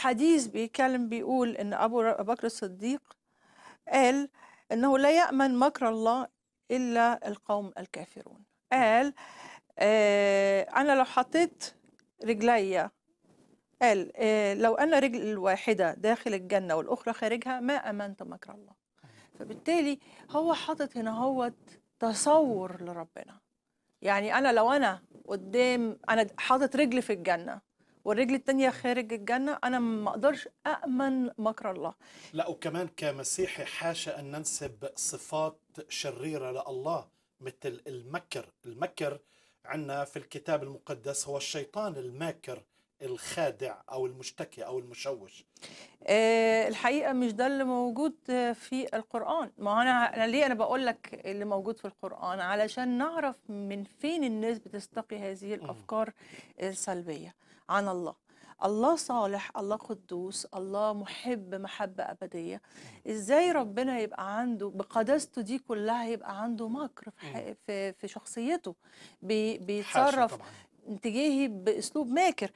حديث بيتكلم بيقول ان ابو بكر الصديق قال انه لا يامن مكر الله الا القوم الكافرون قال آه انا لو حطيت رجلي قال آه لو ان رجل الواحده داخل الجنه والاخرى خارجها ما امنت مكر الله فبالتالي هو حاطط هنا هو تصور لربنا يعني انا لو انا قدام انا حاطط رجلي في الجنه والرجل التانية خارج الجنه انا ما اقدرش أأمن مكر الله لا وكمان كمسيحي حاشا ان ننسب صفات شريره لله مثل المكر المكر عندنا في الكتاب المقدس هو الشيطان الماكر الخادع او المشتكي او المشوش آه، الحقيقه مش ده اللي موجود في القران ما انا انا ليه انا بقول لك اللي موجود في القران علشان نعرف من فين الناس بتستقي هذه الافكار السلبيه عن الله الله صالح الله قدوس الله محب محبة أبدية إزاي ربنا يبقى عنده بقداسته دي كلها يبقى عنده مكر في, في, في شخصيته بي بيتصرف تجاهي باسلوب ماكر